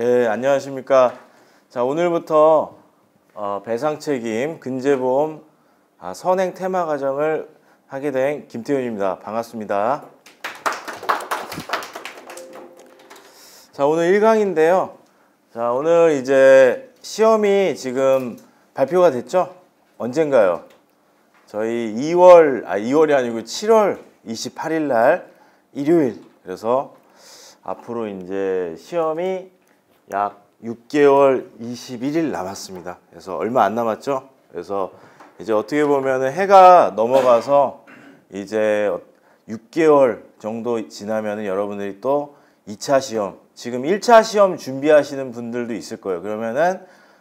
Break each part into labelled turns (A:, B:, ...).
A: 예, 안녕하십니까. 자, 오늘부터 어, 배상 책임, 근제보험, 아, 선행 테마 과정을 하게 된 김태윤입니다. 반갑습니다. 자, 오늘 1강인데요. 자, 오늘 이제 시험이 지금 발표가 됐죠? 언젠가요? 저희 2월, 아, 2월이 아니고 7월 28일 날 일요일. 그래서 앞으로 이제 시험이 약 6개월 21일 남았습니다. 그래서 얼마 안 남았죠? 그래서 이제 어떻게 보면 해가 넘어가서 이제 6개월 정도 지나면 여러분들이 또 2차 시험, 지금 1차 시험 준비하시는 분들도 있을 거예요. 그러면은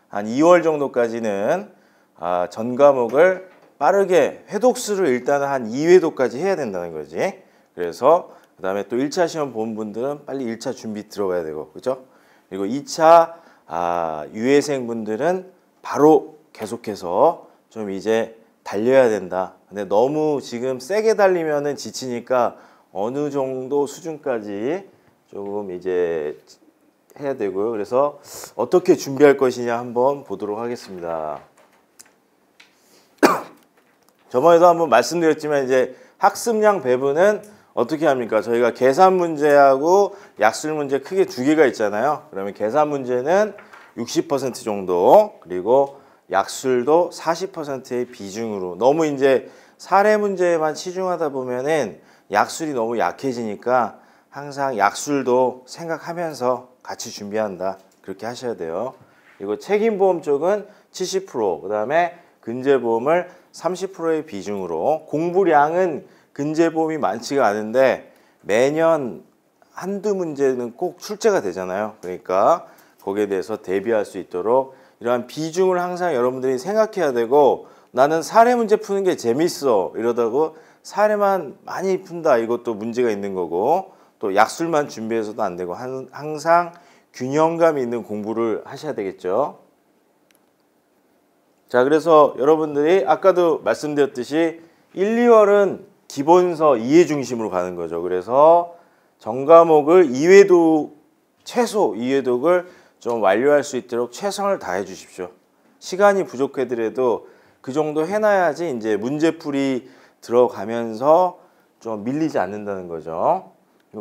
A: 한 2월 정도까지는 아, 전 과목을 빠르게 회독수를 일단은 한 2회독까지 해야 된다는 거지. 그래서 그 다음에 또 1차 시험 본 분들은 빨리 1차 준비 들어가야 되고, 그죠? 그리고 2차 아, 유해생 분들은 바로 계속해서 좀 이제 달려야 된다. 근데 너무 지금 세게 달리면은 지치니까 어느 정도 수준까지 조금 이제 해야 되고요. 그래서 어떻게 준비할 것이냐 한번 보도록 하겠습니다. 저번에도 한번 말씀드렸지만 이제 학습량 배분은 어떻게 합니까? 저희가 계산 문제하고 약술 문제 크게 두 개가 있잖아요. 그러면 계산 문제는 60% 정도 그리고 약술도 40%의 비중으로 너무 이제 사례 문제에만 치중하다 보면은 약술이 너무 약해지니까 항상 약술도 생각하면서 같이 준비한다 그렇게 하셔야 돼요 그리고 책임보험 쪽은 70%그 다음에 근제보험을 30%의 비중으로 공부량은 근제보험이 많지가 않은데 매년 한두 문제는 꼭 출제가 되잖아요. 그러니까 거기에 대해서 대비할 수 있도록 이러한 비중을 항상 여러분들이 생각해야 되고 나는 사례 문제 푸는 게 재밌어 이러다고 사례만 많이 푼다 이것도 문제가 있는 거고 또 약술만 준비해서도 안 되고 항상 균형감 있는 공부를 하셔야 되겠죠. 자 그래서 여러분들이 아까도 말씀드렸듯이 1, 2월은 기본서 이해 중심으로 가는 거죠. 그래서 정과목을 이회독 최소 이해독을좀 완료할 수 있도록 최선을 다해 주십시오. 시간이 부족해더라도 그 정도 해놔야지 이제 문제풀이 들어가면서 좀 밀리지 않는다는 거죠.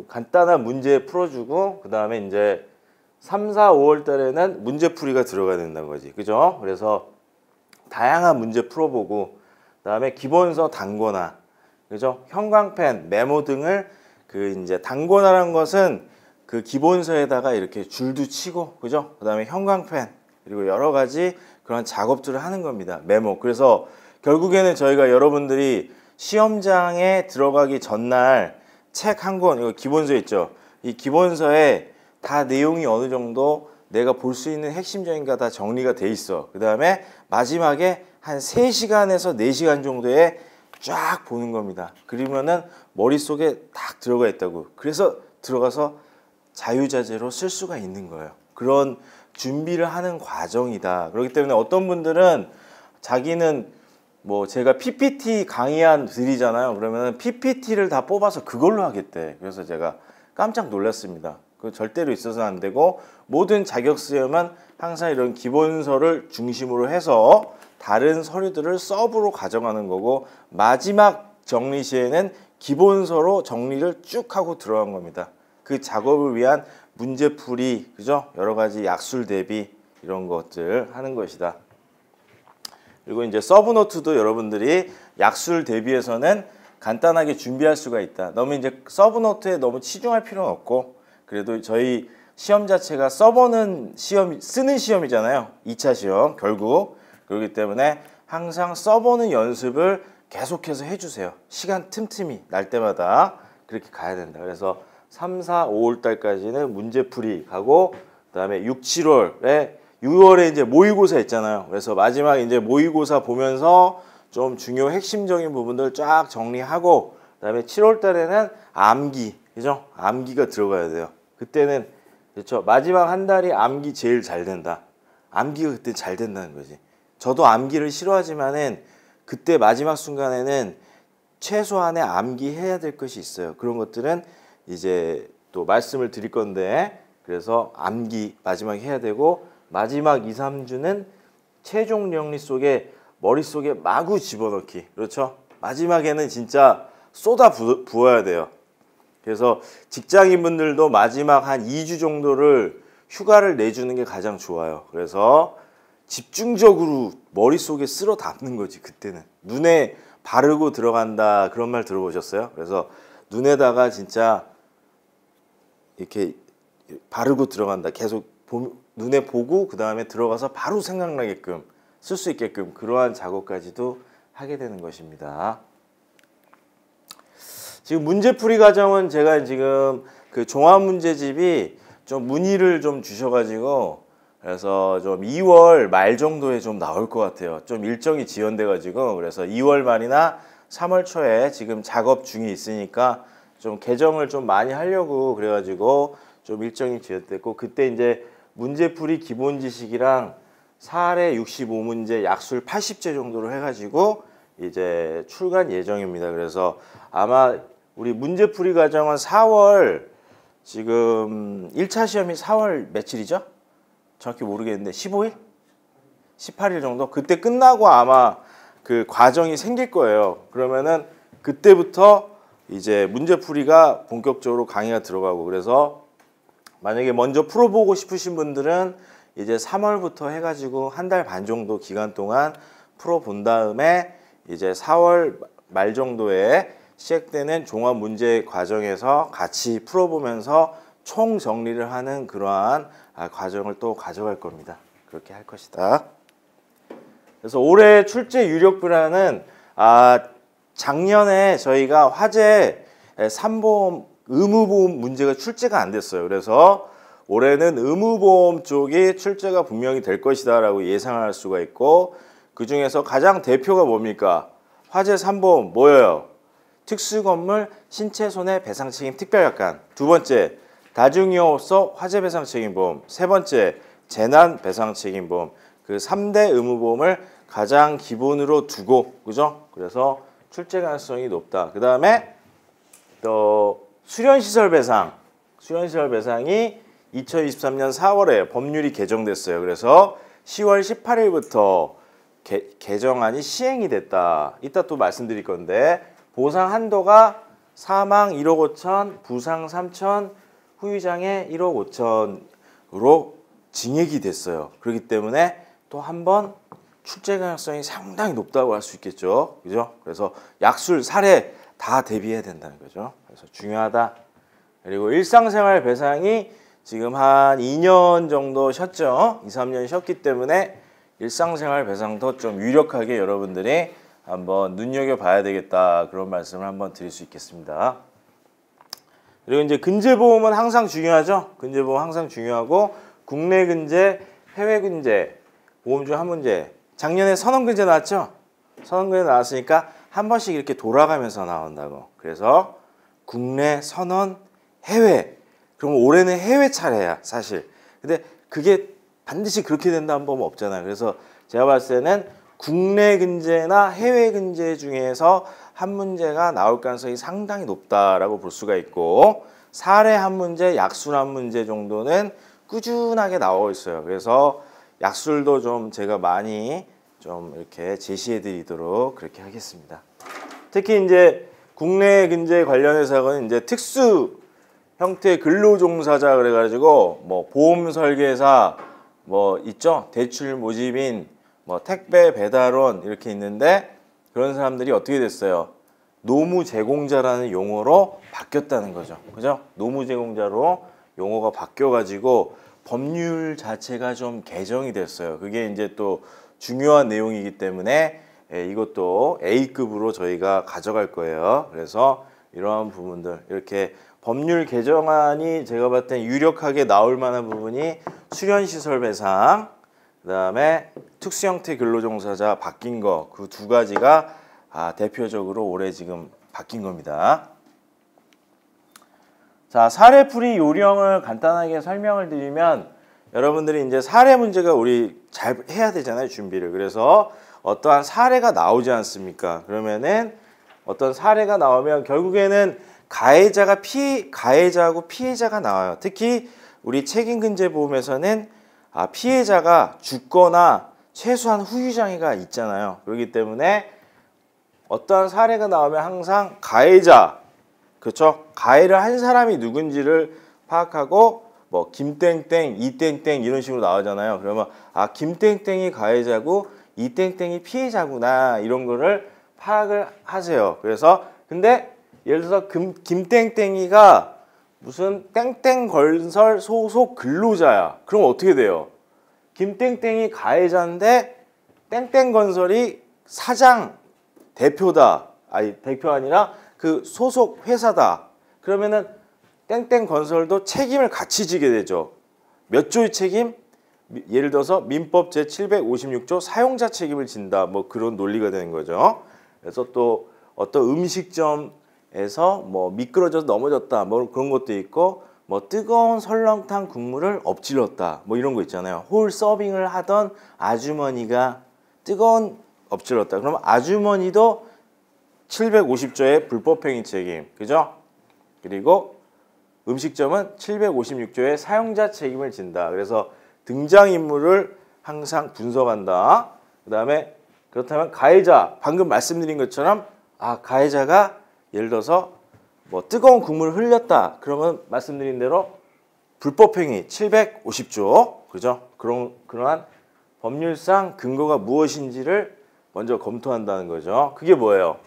A: 간단한 문제 풀어주고 그 다음에 이제 3, 4, 5월 달에는 문제풀이가 들어가야 된다는 거지. 그죠? 그래서 다양한 문제 풀어보고 그 다음에 기본서 단거나 그죠? 형광펜, 메모 등을 그 이제 당권화라는 것은 그 기본서에다가 이렇게 줄도 치고 그죠? 그다음에 형광펜 그리고 여러 가지 그런 작업들을 하는 겁니다. 메모. 그래서 결국에는 저희가 여러분들이 시험장에 들어가기 전날 책 한 권, 이거 기본서 있죠? 이 기본서에 다 내용이 어느 정도 내가 볼 수 있는 핵심적인 게다 정리가 돼 있어. 그 다음에 마지막에 한 세시간에서네시간 정도의 쫙 보는 겁니다. 그러면은 머릿속에 딱 들어가 있다고. 그래서 들어가서 자유자재로 쓸 수가 있는 거예요. 그런 준비를 하는 과정이다. 그렇기 때문에 어떤 분들은 자기는 뭐 제가 PPT 강의한 드리잖아요. 그러면 PPT를 다 뽑아서 그걸로 하겠대. 그래서 제가 깜짝 놀랐습니다. 그 절대로 있어서 는안 되고 모든 자격 수여만 항상 이런 기본서를 중심으로 해서 다른 서류들을 서브로 가져가는 거고 마지막 정리 시에는 기본서로 정리를 쭉 하고 들어간 겁니다. 그 작업을 위한 문제풀이, 그죠? 여러 가지 약술 대비 이런 것들 하는 것이다. 그리고 이제 서브노트도 여러분들이 약술 대비해서는 간단하게 준비할 수가 있다. 너무 이제 서브노트에 너무 치중할 필요는 없고 그래도 저희 시험 자체가 써보는 시험, 쓰는 시험이잖아요. 2차 시험 결국 그렇기 때문에 항상 써보는 연습을 계속해서 해주세요. 시간 틈틈이 날 때마다 그렇게 가야 된다. 그래서 3, 4, 5월 달까지는 문제풀이 가고 그다음에 6, 7월에 6월에 이제 모의고사 있잖아요. 그래서 마지막 이제 모의고사 보면서 좀 중요 핵심적인 부분들 쫙 정리하고 그다음에 7월 달에는 암기 그죠? 암기가 들어가야 돼요. 그때는 그렇죠. 마지막 한 달이 암기 제일 잘 된다. 암기가 그때 잘 된다는 거지. 저도 암기를 싫어하지만은 그때 마지막 순간에는 최소한의 암기해야 될 것이 있어요. 그런 것들은 이제 또 말씀을 드릴 건데 그래서 암기 마지막 해야 되고 마지막 2, 3주는 최종 정리 속에 머릿속에 마구 집어넣기. 그렇죠? 마지막에는 진짜 쏟아 부어야 돼요. 그래서 직장인분들도 마지막 한 2주 정도를 휴가를 내주는 게 가장 좋아요. 그래서 집중적으로 머릿속에 쓸어 담는 거지 그때는 눈에 바르고 들어간다 그런 말 들어보셨어요? 그래서 눈에다가 진짜 이렇게 바르고 들어간다 계속 눈에 보고 그 다음에 들어가서 바로 생각나게끔 쓸 수 있게끔 그러한 작업까지도 하게 되는 것입니다. 지금 문제풀이 과정은 제가 지금 그 종합문제집이 좀 문의를 좀 주셔가지고 그래서 좀 2월 말 정도에 좀 나올 것 같아요. 좀 일정이 지연돼 가지고 그래서 2월 말이나 3월 초에 지금 작업 중이 있으니까 좀 개정을 좀 많이 하려고 그래 가지고 좀 일정이 지연됐고 그때 이제 문제풀이 기본 지식이랑 사례 65문제 약술 80제 정도로 해 가지고 이제 출간 예정입니다. 그래서 아마 우리 문제풀이 과정은 4월 지금 1차 시험이 4월 며칠이죠? 정확히 모르겠는데 15일? 18일 정도? 그때 끝나고 아마 그 과정이 생길 거예요. 그러면은 그때부터 이제 문제풀이가 본격적으로 강의가 들어가고 그래서 만약에 먼저 풀어보고 싶으신 분들은 이제 3월부터 해가지고 한 달 반 정도 기간 동안 풀어본 다음에 이제 4월 말 정도에 시작되는 종합 문제 과정에서 같이 풀어보면서 총 정리를 하는 그러한 아, 과정을 또 가져갈 겁니다. 그렇게 할 것이다. 그래서 올해 출제 유력 분야는 아, 작년에 저희가 화재 3보험 의무보험 문제가 출제가 안 됐어요. 그래서 올해는 의무보험 쪽이 출제가 분명히 될 것이다 라고 예상할 수가 있고 그 중에서 가장 대표가 뭡니까? 화재 3보험 뭐예요? 특수건물 신체손해배상책임 특별약관 두 번째 다중이용업소 화재배상 책임보험, 세 번째 재난배상 책임보험 그 3대 의무보험을 가장 기본으로 두고 그죠? 그래서 출제 가능성이 높다. 그 다음에 또 수련시설 배상 수련시설 배상이 2023년 4월에 법률이 개정됐어요. 그래서 10월 18일부터 개, 개정안이 시행이 됐다. 이따 또 말씀드릴 건데 보상 한도가 사망 1억 5천, 부상 3천, 후유장에 1억 5천으로 증액이 됐어요. 그렇기 때문에 또 한 번 출제 가능성이 상당히 높다고 할 수 있겠죠. 그죠? 그래서 약술 사례 다 대비해야 된다는 거죠. 그래서 중요하다. 그리고 일상생활 배상이 지금 한 2년 정도 쉬었죠. 2, 3년 쉬었기 때문에 일상생활 배상도 좀 유력하게 여러분들이 한번 눈여겨봐야 되겠다 그런 말씀을 한번 드릴 수 있겠습니다. 그리고 이제 근제보험은 항상 중요하죠. 근제보험 항상 중요하고 국내 근제, 해외 근제, 보험 중 한 문제. 작년에 선언 근제 나왔죠. 선언 근제 나왔으니까 한 번씩 이렇게 돌아가면서 나온다고. 그래서 국내 선언 해외. 그럼 올해는 해외 차례야 사실. 근데 그게 반드시 그렇게 된다는 법 없잖아요. 그래서 제가 봤을 때는 국내 근제나 해외 근제 중에서 한 문제가 나올 가능성이 상당히 높다라고 볼 수가 있고 사례 한 문제, 약술 한 문제 정도는 꾸준하게 나오고 있어요. 그래서 약술도 좀 제가 많이 좀 이렇게 제시해 드리도록 그렇게 하겠습니다. 특히 이제 국내 근제 관련해서는 이제 특수 형태 근로종사자 그래가지고 뭐 보험 설계사 뭐 있죠 대출 모집인 뭐 택배 배달원 이렇게 있는데 그런 사람들이 어떻게 됐어요? 노무 제공자라는 용어로 바뀌었다는 거죠. 그죠? 노무 제공자로 용어가 바뀌어 가지고 법률 자체가 좀 개정이 됐어요. 그게 이제 또 중요한 내용이기 때문에 예, 이것도 A급으로 저희가 가져갈 거예요. 그래서 이러한 부분들 이렇게 법률 개정안이 제가 봤을 땐 유력하게 나올 만한 부분이 수련시설 배상 그다음에 특수 형태 근로종사자 바뀐 거 그 두 가지가 아, 대표적으로 올해 지금 바뀐 겁니다. 자, 사례풀이 요령을 간단하게 설명을 드리면 여러분들이 이제 사례 문제가 우리 잘 해야 되잖아요, 준비를. 그래서 어떠한 사례가 나오지 않습니까? 그러면은 어떤 사례가 나오면 결국에는 가해자가 피 가해자하고 피해자가 나와요. 특히 우리 책임 근제 보험에서는 아, 피해자가 죽거나 최소한 후유장애가 있잖아요. 그렇기 때문에 어떠한 사례가 나오면 항상 가해자, 그렇죠? 가해를 한 사람이 누군지를 파악하고 뭐 김땡땡, 이땡땡 이런 식으로 나오잖아요. 그러면 아 김땡땡이 가해자고 이땡땡이 피해자구나 이런 거를 파악을 하세요. 그래서 근데 예를 들어서 금, 김땡땡이가 무슨 땡땡 건설 소속 근로자야. 그럼 어떻게 돼요? 김땡땡이 가해자인데 땡땡 건설이 사장 대표다. 아니 대표 아니라 그 소속 회사다. 그러면은 땡땡 건설도 책임을 같이 지게 되죠. 몇 조의 책임? 예를 들어서 민법 제756조 사용자 책임을 진다. 뭐 그런 논리가 되는 거죠. 그래서 또 어떤 음식점 에서 뭐 미끄러져서 넘어졌다 뭐 그런 것도 있고 뭐 뜨거운 설렁탕 국물을 엎질렀다 뭐 이런 거 있잖아요 홀 서빙을 하던 아주머니가 뜨거운 엎질렀다 그러면 아주머니도 750조의 불법행위 책임 그죠? 그리고 음식점은 756조의 사용자 책임을 진다 그래서 등장인물을 항상 분석한다 그 다음에 그렇다면 가해자 방금 말씀드린 것처럼 아 가해자가 예를 들어서 뭐 뜨거운 국물을 흘렸다. 그러면 말씀드린 대로 불법행위 750조 그죠? 그런 그러한 법률상 근거가 무엇인지를 먼저 검토한다는 거죠. 그게 뭐예요?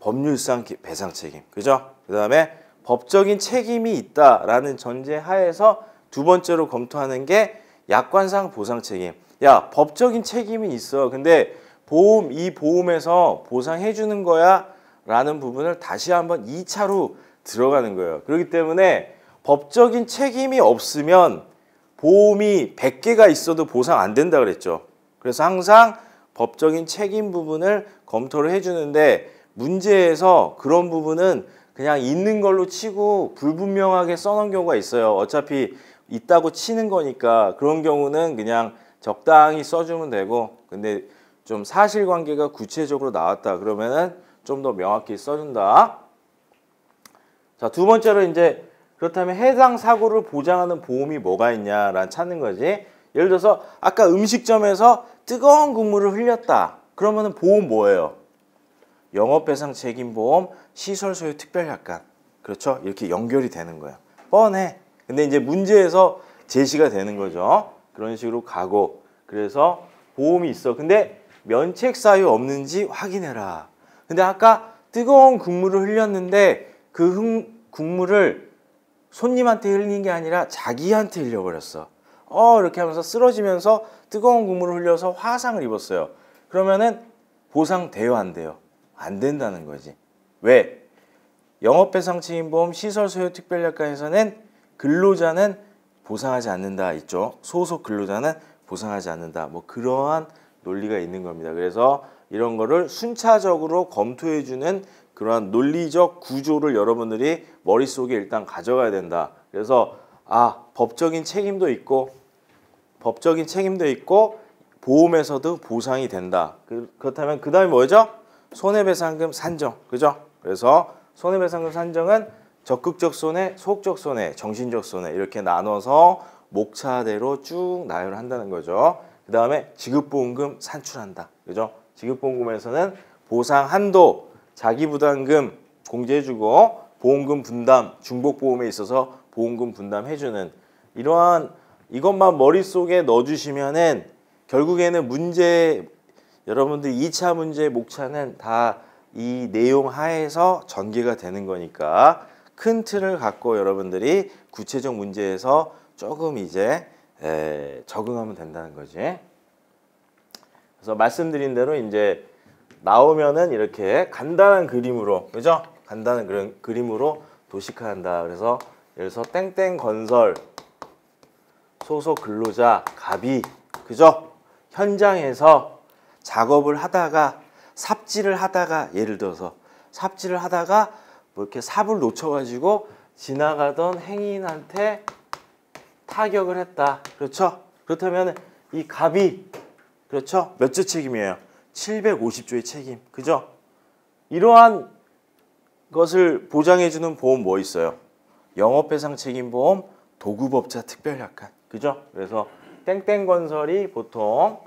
A: 법률상 배상 책임 그죠? 그 다음에 법적인 책임이 있다라는 전제 하에서 두 번째로 검토하는 게 약관상 보상 책임. 야 법적인 책임이 있어. 근데 보험 이 보험에서 보상해 주는 거야 라는 부분을 다시 한번 2차로 들어가는 거예요. 그렇기 때문에 법적인 책임이 없으면 보험이 100개가 있어도 보상 안 된다 그랬죠. 그래서 항상 법적인 책임 부분을 검토를 해주는데 문제에서 그런 부분은 그냥 있는 걸로 치고 불분명하게 써놓은 경우가 있어요. 어차피 있다고 치는 거니까 그런 경우는 그냥 적당히 써주면 되고 근데 좀 사실관계가 구체적으로 나왔다 그러면은 좀더 명확히 써준다. 자, 두 번째로 이제 그렇다면 해당 사고를 보장하는 보험이 뭐가 있냐라는 찾는 거지. 예를 들어서 아까 음식점에서 뜨거운 국물을 흘렸다. 그러면 보험 뭐예요? 영업배상 책임보험, 시설 소유 특별약관. 그렇죠? 이렇게 연결이 되는 거예요. 뻔해. 근데 이제 문제에서 제시가 되는 거죠. 그런 식으로 가고 그래서 보험이 있어. 근데 면책 사유 없는지 확인해라. 근데 아까 뜨거운 국물을 흘렸는데 그 흥, 국물을 손님한테 흘린 게 아니라 자기한테 흘려버렸어. 어 이렇게 하면서 쓰러지면서 뜨거운 국물을 흘려서 화상을 입었어요. 그러면은 보상 돼요 안 돼요? 안 된다는 거지. 왜? 영업배상침해보험 시설소유특별약관에서는 근로자는 보상하지 않는다 있죠. 소속 근로자는 보상하지 않는다. 뭐 그러한 논리가 있는 겁니다. 그래서 이런 거를 순차적으로 검토해주는 그러한 논리적 구조를 여러분들이 머릿속에 일단 가져가야 된다. 그래서 아 법적인 책임도 있고 법적인 책임도 있고 보험에서도 보상이 된다. 그, 그렇다면 그다음에 뭐죠? 손해배상금 산정. 그죠? 그래서 손해배상금 산정은 적극적 손해, 속적 손해, 정신적 손해 이렇게 나눠서 목차대로 쭉 나열한다는 거죠. 그 다음에 지급보험금 산출한다. 그죠? 지급보험금에서는 보상 한도, 자기부담금 공제해주고 보험금 분담, 중복보험에 있어서 보험금 분담해주는 이러한 이것만 머릿속에 넣어주시면은 결국에는 문제 여러분들 2차 문제 목차는 다 이 내용 하에서 전개가 되는 거니까 큰 틀을 갖고 여러분들이 구체적 문제에서 조금 이제 에, 적응하면 된다는 거지. 그래서 말씀드린 대로 이제 나오면은 이렇게 간단한 그림으로 그죠? 간단한 그런 그림으로 도식화한다. 그래서 예를 들어서 땡땡 건설 소속 근로자 갑이 그죠? 현장에서 작업을 하다가 삽질을 하다가 예를 들어서 삽질을 하다가 뭐 이렇게 삽을 놓쳐가지고 지나가던 행인한테 타격을 했다. 그렇죠? 그렇다면 이 갑이 그렇죠? 몇조 책임이에요? 750조의 책임. 그죠? 이러한 것을 보장해주는 보험 뭐 있어요? 영업배상 책임보험, 도급업자 특별약관. 그죠? 그래서 땡땡건설이 보통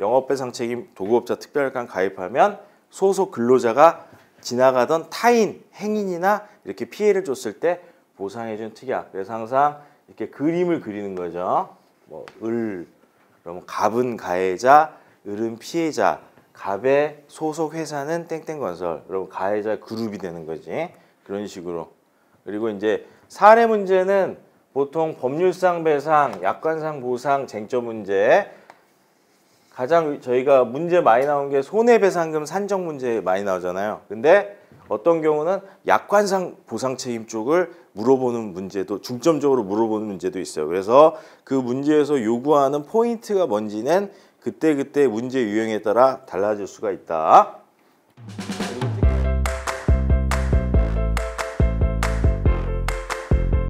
A: 영업배상 책임 도급업자 특별약관 가입하면 소속 근로자가 지나가던 타인, 행인이나 이렇게 피해를 줬을 때 보상해준 특약. 그래서 항상 이렇게 그림을 그리는 거죠. 뭐, 을, 그러면 갑은 가해자, 을은 피해자, 갑의 소속 회사는 땡땡건설. 그러면 가해자 그룹이 되는 거지. 그런 식으로. 그리고 이제 사례 문제는 보통 법률상 배상, 약관상 보상, 쟁점 문제 가장 저희가 문제 많이 나온 게 손해배상금 산정 문제 많이 나오잖아요. 근데 어떤 경우는 약관상 보상 책임 쪽을 물어보는 문제도 중점적으로 물어보는 문제도 있어요. 그래서 그 문제에서 요구하는 포인트가 뭔지는 그때그때 문제 유형에 따라 달라질 수가 있다.